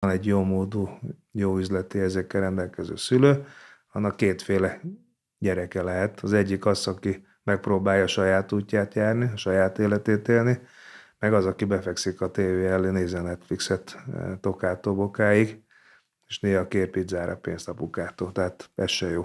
van egy jó módú, jó üzleti ezekkel rendelkező szülő, annak kétféle gyereke lehet. Az egyik az, aki megpróbálja a saját útját járni, a saját életét élni, meg az, aki befekszik a tévé elé, nézi a Netflixet eh, tokától bokáig, és néha kér pizzára pénzt bukától. tehát ez se jó.